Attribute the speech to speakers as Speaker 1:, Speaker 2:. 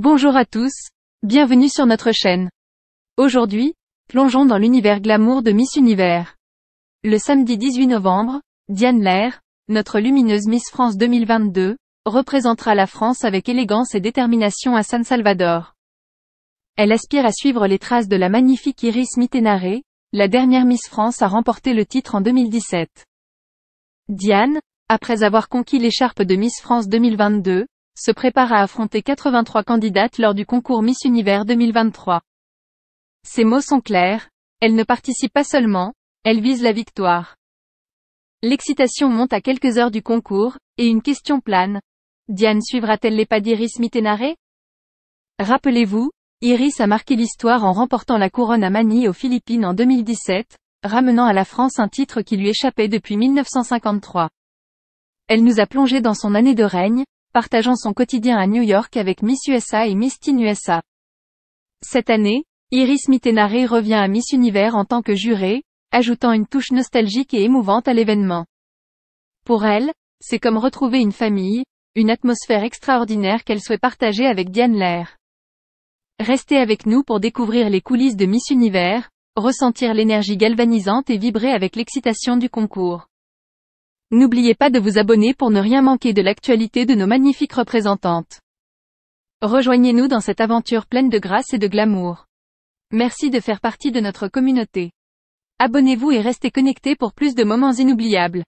Speaker 1: Bonjour à tous, bienvenue sur notre chaîne. Aujourd'hui, plongeons dans l'univers glamour de Miss Univers. Le samedi 18 novembre, Diane Lair, notre lumineuse Miss France 2022, représentera la France avec élégance et détermination à San Salvador. Elle aspire à suivre les traces de la magnifique Iris Mitenare, la dernière Miss France à remporter le titre en 2017. Diane, après avoir conquis l'écharpe de Miss France 2022, se prépare à affronter 83 candidates lors du concours Miss Univers 2023. Ses mots sont clairs, elle ne participe pas seulement, elle vise la victoire. L'excitation monte à quelques heures du concours, et une question plane. Diane suivra-t-elle les pas d'Iris Mitenare Rappelez-vous, Iris a marqué l'histoire en remportant la couronne à Manille aux Philippines en 2017, ramenant à la France un titre qui lui échappait depuis 1953. Elle nous a plongé dans son année de règne, partageant son quotidien à New York avec Miss USA et Miss Teen USA. Cette année, Iris Mittenare revient à Miss Univers en tant que jurée, ajoutant une touche nostalgique et émouvante à l'événement. Pour elle, c'est comme retrouver une famille, une atmosphère extraordinaire qu'elle souhaite partager avec Diane Lair. Restez avec nous pour découvrir les coulisses de Miss Univers, ressentir l'énergie galvanisante et vibrer avec l'excitation du concours. N'oubliez pas de vous abonner pour ne rien manquer de l'actualité de nos magnifiques représentantes. Rejoignez-nous dans cette aventure pleine de grâce et de glamour. Merci de faire partie de notre communauté. Abonnez-vous et restez connectés pour plus de moments inoubliables.